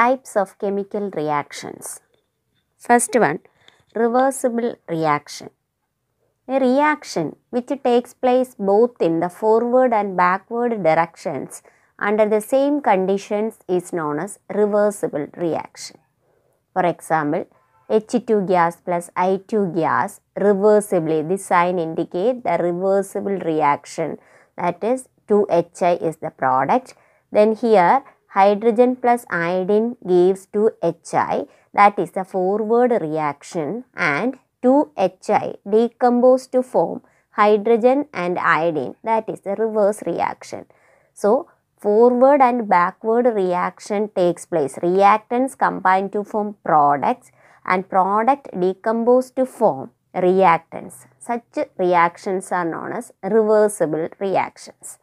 types of chemical reactions. First one, reversible reaction. A reaction which takes place both in the forward and backward directions under the same conditions is known as reversible reaction. For example, H2 gas plus I2 gas reversibly, this sign indicate the reversible reaction that is 2HI is the product. Then here hydrogen plus iodine gives 2HI that is the forward reaction and 2HI decompose to form hydrogen and iodine that is the reverse reaction. So forward and backward reaction takes place. Reactants combine to form products and product decompose to form reactants. Such reactions are known as reversible reactions.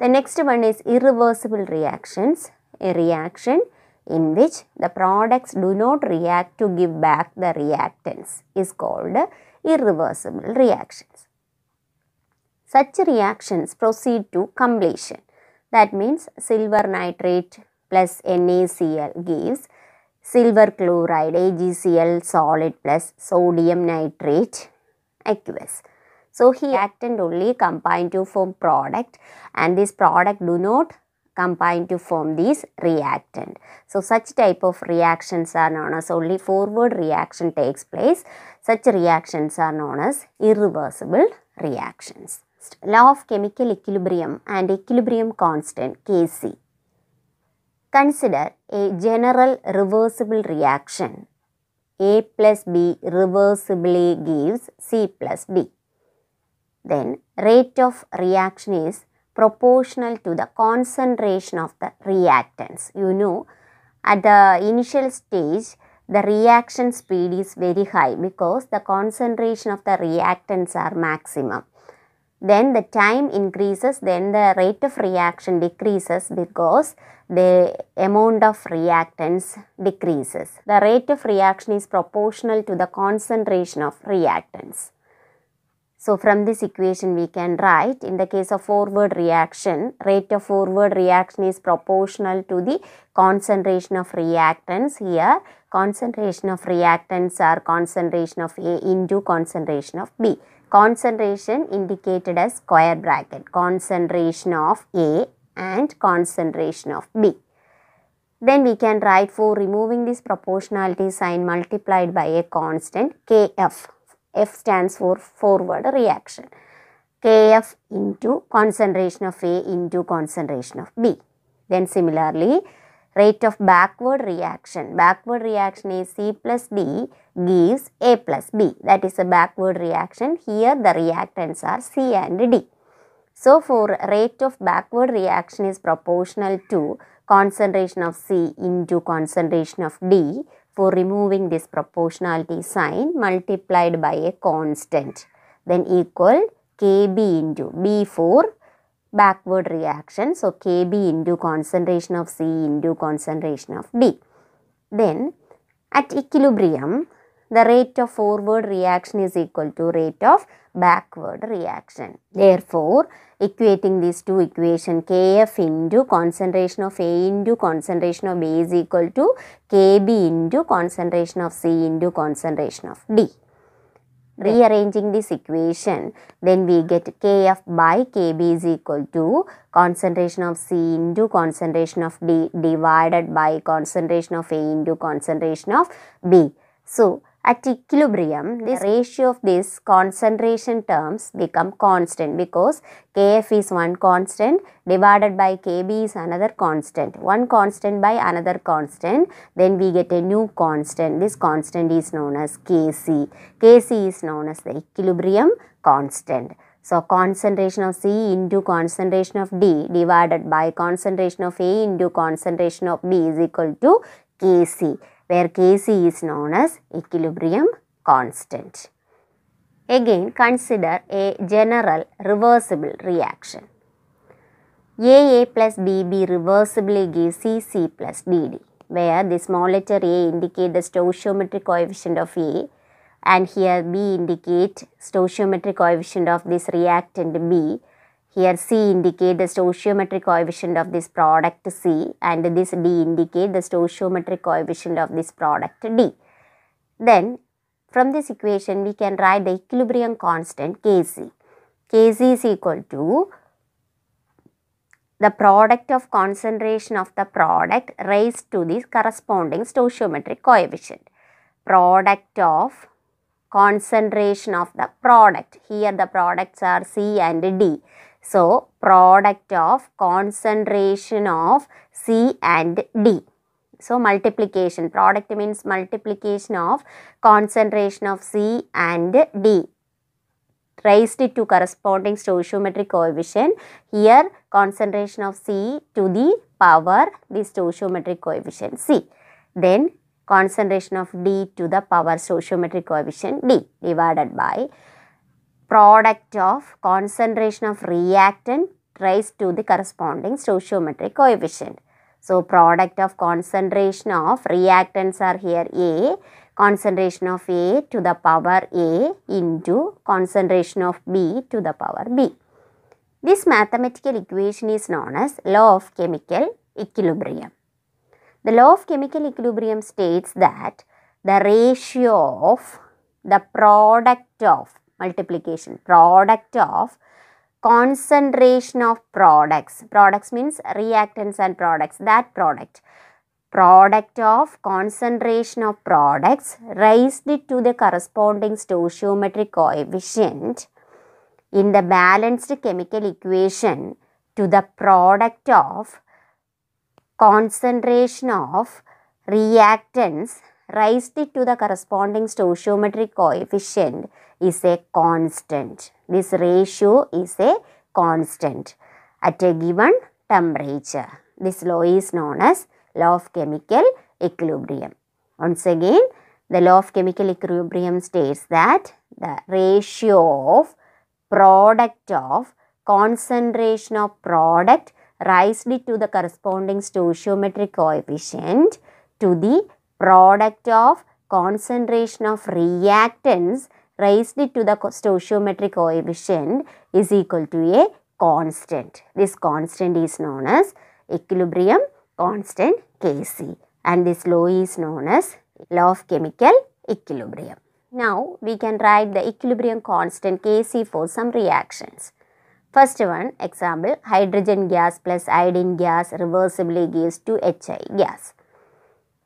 The next one is irreversible reactions, a reaction in which the products do not react to give back the reactants is called irreversible reactions. Such reactions proceed to completion. That means silver nitrate plus NaCl gives silver chloride AgCl solid plus sodium nitrate aqueous. So reactant only combine to form product and this product do not combine to form this reactant. So such type of reactions are known as only forward reaction takes place. Such reactions are known as irreversible reactions. Law of chemical equilibrium and equilibrium constant Kc. Consider a general reversible reaction. A plus B reversibly gives C plus B then rate of reaction is proportional to the concentration of the reactants. You know at the initial stage the reaction speed is very high because the concentration of the reactants are maximum. Then the time increases, then the rate of reaction decreases because the amount of reactants decreases. The rate of reaction is proportional to the concentration of reactants. So from this equation we can write in the case of forward reaction, rate of forward reaction is proportional to the concentration of reactants. Here concentration of reactants are concentration of A into concentration of B. Concentration indicated as square bracket, concentration of A and concentration of B. Then we can write for removing this proportionality sign multiplied by a constant Kf. F stands for forward reaction. Kf into concentration of A into concentration of B. Then similarly, rate of backward reaction. Backward reaction is C plus D gives A plus B. That is a backward reaction. Here the reactants are C and D. So, for rate of backward reaction is proportional to concentration of C into concentration of D for removing this proportionality sign multiplied by a constant then equal kb into b for backward reaction so kb into concentration of c into concentration of d then at equilibrium the rate of forward reaction is equal to rate of backward reaction. Therefore, equating these two equation Kf into concentration of A into concentration of B is equal to Kb into concentration of C into concentration of D. Rearranging this equation, then we get Kf by Kb is equal to concentration of C into concentration of D divided by concentration of A into concentration of B. So, at equilibrium, the ratio of these concentration terms become constant because Kf is one constant divided by Kb is another constant. One constant by another constant, then we get a new constant. This constant is known as Kc. Kc is known as the equilibrium constant. So, concentration of C into concentration of D divided by concentration of A into concentration of B is equal to Kc where Kc is known as equilibrium constant. Again, consider a general reversible reaction. AA plus BB reversibly gives CC plus DD, where this small letter A indicates the stoichiometric coefficient of A and here B indicates stoichiometric coefficient of this reactant B here C indicate the stoichiometric coefficient of this product C and this D indicate the stoichiometric coefficient of this product D. Then from this equation we can write the equilibrium constant Kc. Kc is equal to the product of concentration of the product raised to the corresponding stoichiometric coefficient. Product of concentration of the product. Here the products are C and D so, product of concentration of C and D. So, multiplication. Product means multiplication of concentration of C and D. Raised to corresponding stoichiometric coefficient. Here, concentration of C to the power the stoichiometric coefficient C. Then, concentration of D to the power stoichiometric coefficient D divided by product of concentration of reactant raised to the corresponding stoichiometric coefficient. So, product of concentration of reactants are here A, concentration of A to the power A into concentration of B to the power B. This mathematical equation is known as law of chemical equilibrium. The law of chemical equilibrium states that the ratio of the product of multiplication product of concentration of products products means reactants and products that product product of concentration of products raised to the corresponding stoichiometric coefficient in the balanced chemical equation to the product of concentration of reactants raised to the corresponding stoichiometric coefficient is a constant. This ratio is a constant at a given temperature. This law is known as law of chemical equilibrium. Once again, the law of chemical equilibrium states that the ratio of product of concentration of product raised to the corresponding stoichiometric coefficient to the product of concentration of reactants raised to the stoichiometric coefficient is equal to a constant. This constant is known as equilibrium constant Kc and this law is known as law of chemical equilibrium. Now we can write the equilibrium constant Kc for some reactions. First one example hydrogen gas plus iodine gas reversibly gives to HI gas.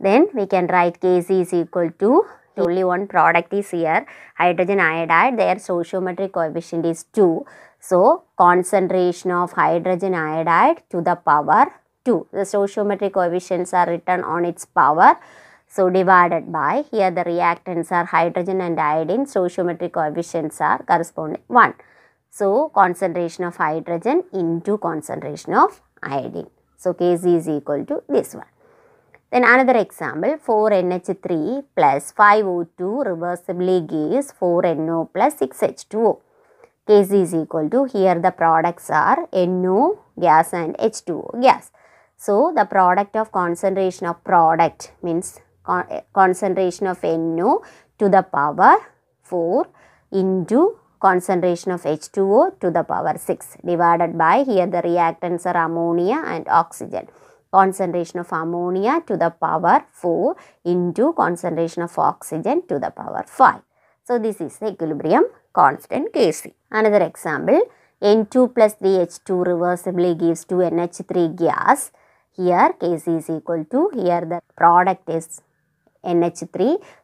Then we can write Kc is equal to only one product is here hydrogen iodide their stoichiometric coefficient is 2 so concentration of hydrogen iodide to the power 2 the stoichiometric coefficients are written on its power so divided by here the reactants are hydrogen and iodine stoichiometric coefficients are corresponding 1 so concentration of hydrogen into concentration of iodine so kz is equal to this one then another example 4NH3 plus 5O2 reversibly gives 4NO plus 6H2O. Kc is equal to here the products are NO gas and H2O gas. So the product of concentration of product means eh, concentration of NO to the power 4 into concentration of H2O to the power 6 divided by here the reactants are ammonia and oxygen concentration of ammonia to the power 4 into concentration of oxygen to the power 5. So, this is the equilibrium constant Kc. Another example, N2 plus 3H2 reversibly gives 2NH3 gas. Here Kc is equal to, here the product is NH3.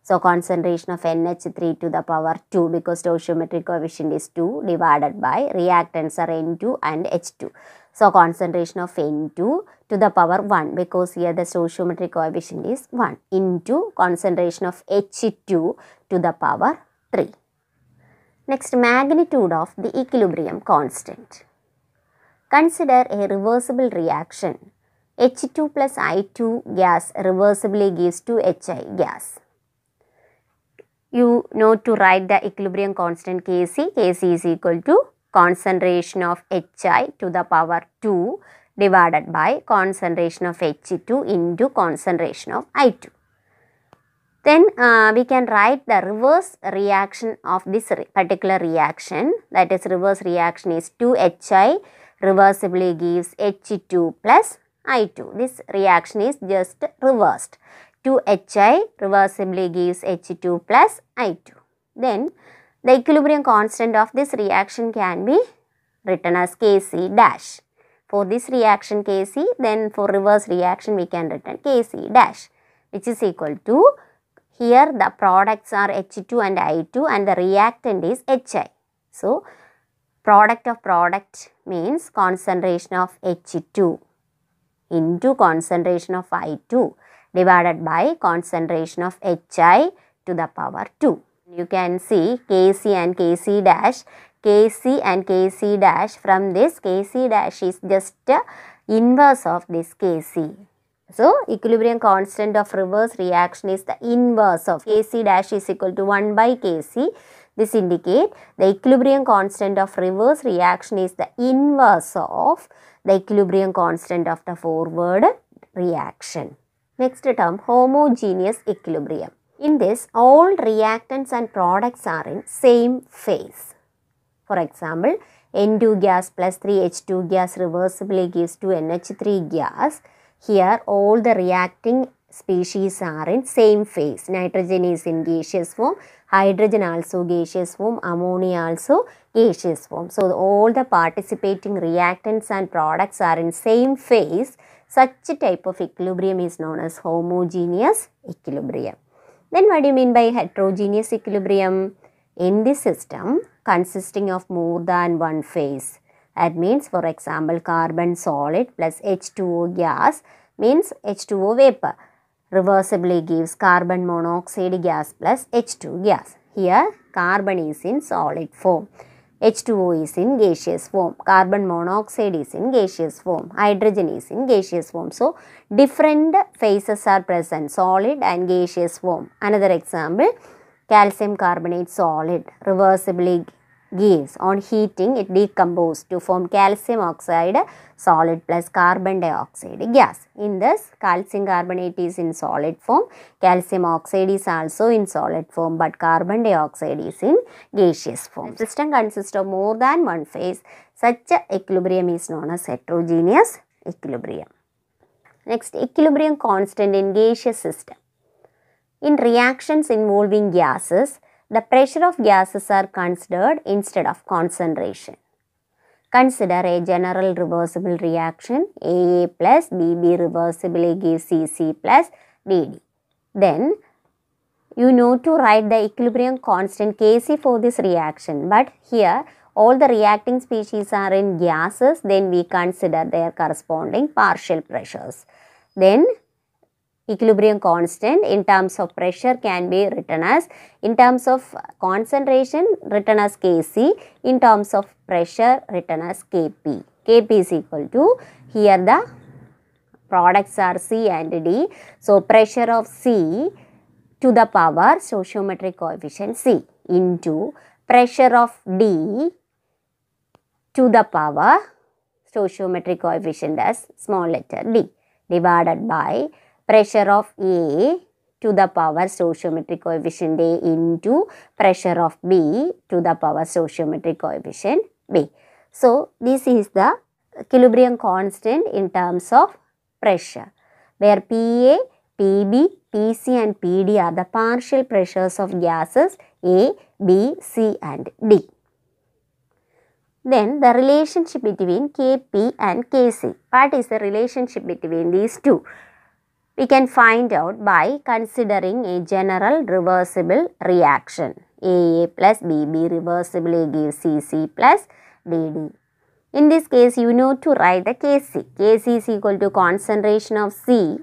So, concentration of NH3 to the power 2 because stoichiometric coefficient is 2 divided by reactants are N2 and H2. So concentration of N2 to the power 1 because here the stoichiometric coefficient is 1 into concentration of H2 to the power 3. Next magnitude of the equilibrium constant. Consider a reversible reaction. H2 plus I2 gas reversibly gives to HI gas you know to write the equilibrium constant Kc, Kc is equal to concentration of Hi to the power 2 divided by concentration of H2 into concentration of I2. Then uh, we can write the reverse reaction of this re particular reaction that is reverse reaction is 2HI reversibly gives H2 plus I2. This reaction is just reversed. 2HI reversibly gives H2 plus I2. Then the equilibrium constant of this reaction can be written as Kc dash. For this reaction Kc, then for reverse reaction we can written Kc dash which is equal to here the products are H2 and I2 and the reactant is HI. So, product of product means concentration of H2 into concentration of I2 divided by concentration of HI to the power 2. You can see Kc and Kc dash, Kc and Kc dash from this Kc dash is just inverse of this Kc. So, equilibrium constant of reverse reaction is the inverse of Kc dash is equal to 1 by Kc. This indicate the equilibrium constant of reverse reaction is the inverse of the equilibrium constant of the forward reaction. Next term homogeneous equilibrium. In this, all reactants and products are in same phase. For example, N2 gas plus 3H2 gas reversibly gives to NH3 gas. Here, all the reacting species are in same phase. Nitrogen is in gaseous form, hydrogen also gaseous form, ammonia also gaseous form. So, all the participating reactants and products are in same phase. Such type of equilibrium is known as homogeneous equilibrium. Then what do you mean by heterogeneous equilibrium? In this system consisting of more than one phase, that means for example carbon solid plus H2O gas means H2O vapor reversibly gives carbon monoxide gas plus H2 gas. Here carbon is in solid form. H2O is in gaseous form, carbon monoxide is in gaseous form, hydrogen is in gaseous form. So, different phases are present, solid and gaseous form. Another example, calcium carbonate solid, reversibly gives. On heating, it decomposes to form calcium oxide solid plus carbon dioxide gas. In this, calcium carbonate is in solid form, calcium oxide is also in solid form, but carbon dioxide is in gaseous form. The system consists of more than one phase. Such equilibrium is known as heterogeneous equilibrium. Next, equilibrium constant in gaseous system. In reactions involving gases, the pressure of gases are considered instead of concentration. Consider a general reversible reaction AA plus BB reversibly gives CC plus DD. Then you know to write the equilibrium constant Kc for this reaction but here all the reacting species are in gases then we consider their corresponding partial pressures. Then equilibrium constant in terms of pressure can be written as in terms of concentration written as Kc in terms of pressure written as Kp. Kp is equal to here the products are C and D. So, pressure of C to the power stoichiometric coefficient C into pressure of D to the power stoichiometric coefficient as small letter d divided by pressure of A to the power stoichiometric coefficient A into pressure of B to the power stoichiometric coefficient B. So, this is the equilibrium constant in terms of pressure where PA, PB, PC and PD are the partial pressures of gases A, B, C and D. Then the relationship between Kp and Kc. What is the relationship between these two? We can find out by considering a general reversible reaction. AA plus BB reversible A gives CC plus DD. In this case, you know to write the Kc. Kc is equal to concentration of C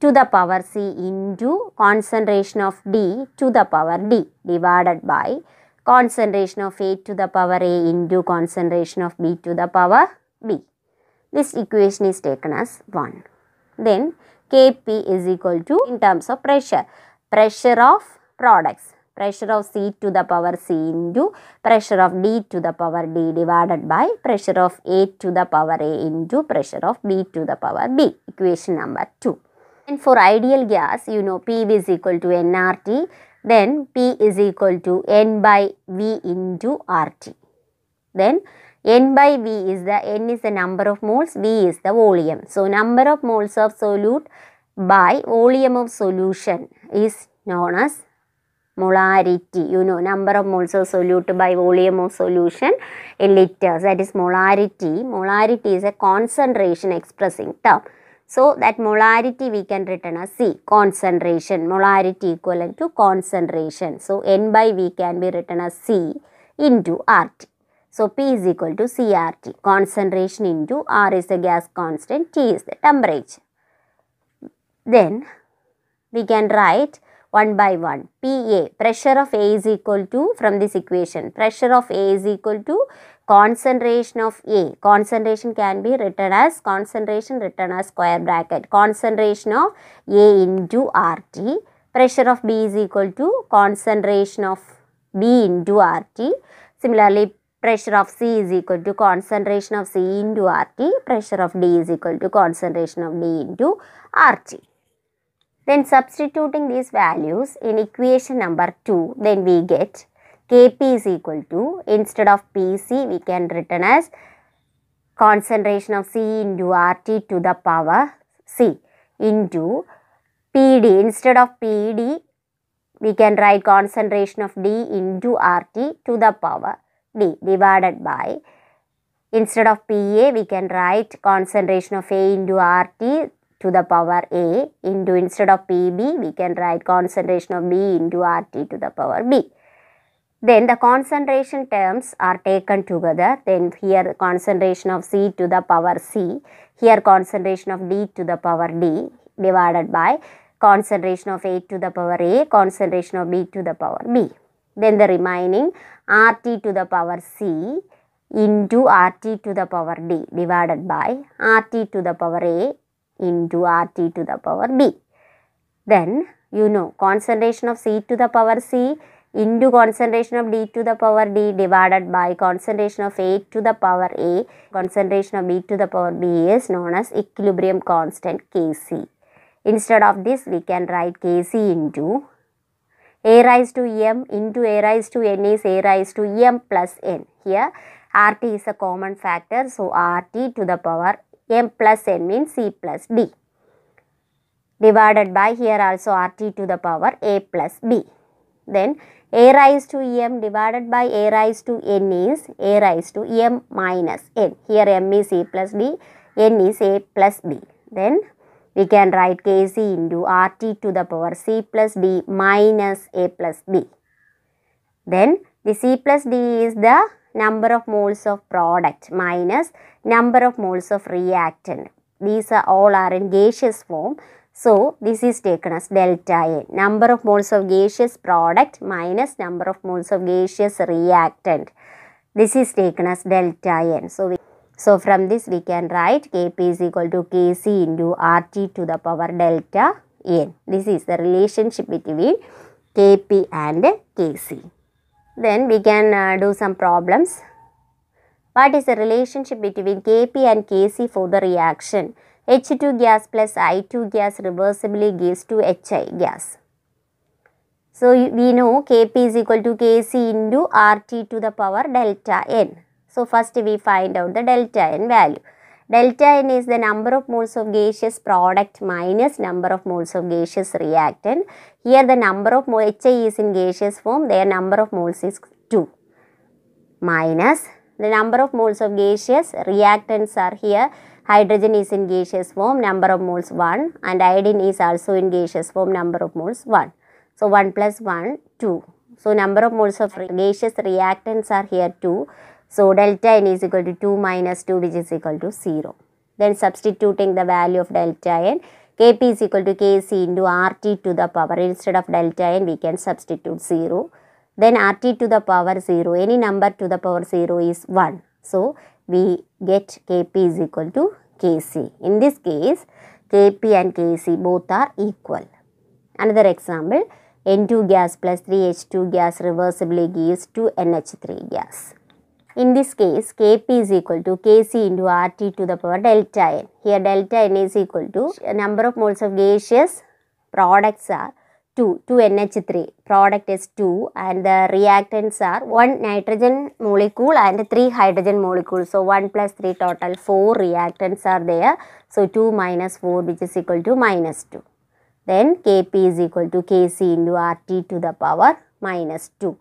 to the power C into concentration of D to the power D divided by concentration of A to the power A into concentration of B to the power B. This equation is taken as 1. Then Kp is equal to in terms of pressure, pressure of products, pressure of C to the power C into pressure of D to the power D divided by pressure of A to the power A into pressure of B to the power B, equation number 2. And for ideal gas, you know PV is equal to nRT, then P is equal to N by V into RT. Then n by v is the n is the number of moles v is the volume so number of moles of solute by volume of solution is known as molarity you know number of moles of solute by volume of solution in liters that is molarity molarity is a concentration expressing term so that molarity we can written as C, concentration, molarity equivalent to concentration. So N by V can be written as C into RT. So P is equal to CRT. Concentration into R is the gas constant, T is the temperature. Then we can write one by one. PA, pressure of A is equal to, from this equation, pressure of A is equal to concentration of A. Concentration can be written as, concentration written as square bracket. Concentration of A into RT. Pressure of B is equal to concentration of B into RT. Similarly, pressure of C is equal to concentration of C into RT, pressure of D is equal to concentration of D into RT. Then substituting these values in equation number 2, then we get Kp is equal to, instead of Pc, we can written as concentration of C into RT to the power C into PD. Instead of PD, we can write concentration of D into RT to the power d divided by instead of PA we can write concentration of A into RT to the power A into instead of PB we can write concentration of B into RT to the power B. Then the concentration terms are taken together then here concentration of C to the power C here concentration of D to the power D divided by concentration of A to the power A concentration of B to the power B. Then the remaining RT to the power C into RT to the power D divided by RT to the power A into RT to the power B. Then you know concentration of C to the power C into concentration of D to the power D divided by concentration of A to the power A. Concentration of B to the power B is known as equilibrium constant Kc. Instead of this we can write Kc into a raised to m into a raised to n is a raised to m plus n. Here rt is a common factor. So rt to the power m plus n means c plus d divided by here also rt to the power a plus b. Then a raised to m divided by a raised to n is a raised to m minus n. Here m is a plus d, n is a plus b. Then we can write Kc into Rt to the power C plus D minus A plus B. Then the C plus D is the number of moles of product minus number of moles of reactant. These are all are in gaseous form. So, this is taken as delta A, number of moles of gaseous product minus number of moles of gaseous reactant. This is taken as delta N. So, we so from this we can write Kp is equal to Kc into Rt to the power delta n. This is the relationship between Kp and Kc. Then we can uh, do some problems. What is the relationship between Kp and Kc for the reaction? H2 gas plus I2 gas reversibly gives to HI gas. So we know Kp is equal to Kc into Rt to the power delta n. So first we find out the delta n value. Delta n is the number of moles of gaseous product minus number of moles of gaseous reactant. Here the number of moles, HA is in gaseous form, their number of moles is 2 minus the number of moles of gaseous reactants are here hydrogen is in gaseous form number of moles 1 and iodine is also in gaseous form number of moles 1 so 1 plus 1 2 so number of moles of gaseous reactants are here 2 so delta n is equal to 2 minus 2 which is equal to 0. Then substituting the value of delta n, Kp is equal to Kc into Rt to the power. Instead of delta n, we can substitute 0. Then Rt to the power 0, any number to the power 0 is 1. So we get Kp is equal to Kc. In this case, Kp and Kc both are equal. Another example, N2 gas plus 3H2 gas reversibly gives 2NH3 gas. In this case, Kp is equal to Kc into Rt to the power delta n. Here delta n is equal to number of moles of gaseous products are 2, 2 NH3, product is 2 and the reactants are 1 nitrogen molecule and 3 hydrogen molecule. So 1 plus 3 total 4 reactants are there. So 2 minus 4 which is equal to minus 2. Then Kp is equal to Kc into Rt to the power minus 2.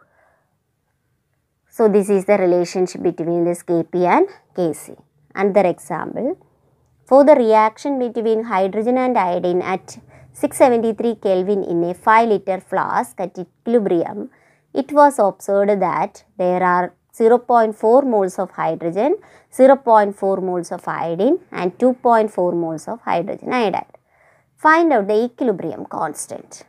So this is the relationship between this Kp and Kc. Another example, for the reaction between hydrogen and iodine at 673 Kelvin in a 5 liter flask at equilibrium, it was observed that there are 0.4 moles of hydrogen, 0.4 moles of iodine and 2.4 moles of hydrogen iodide. Find out the equilibrium constant.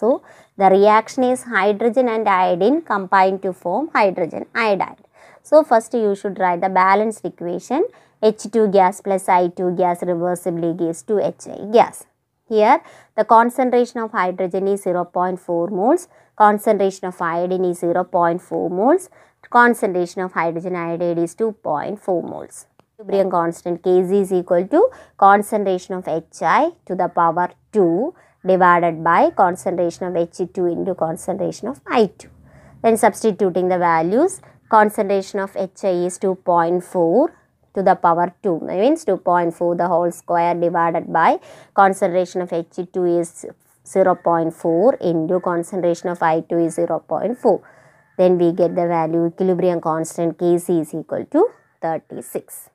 So, the reaction is hydrogen and iodine combine to form hydrogen iodide. So, first you should write the balanced equation H2 gas plus I2 gas reversibly gives to HI gas. Here the concentration of hydrogen is 0.4 moles, concentration of iodine is 0.4 moles, concentration of hydrogen iodide is 2.4 moles. Equilibrium constant Kz is equal to concentration of Hi to the power 2 divided by concentration of H2 into concentration of I2. Then substituting the values, concentration of HI is 2.4 to the power 2 that means 2.4 the whole square divided by concentration of H2 is 0.4 into concentration of I2 is 0.4. Then we get the value equilibrium constant Kc is equal to 36.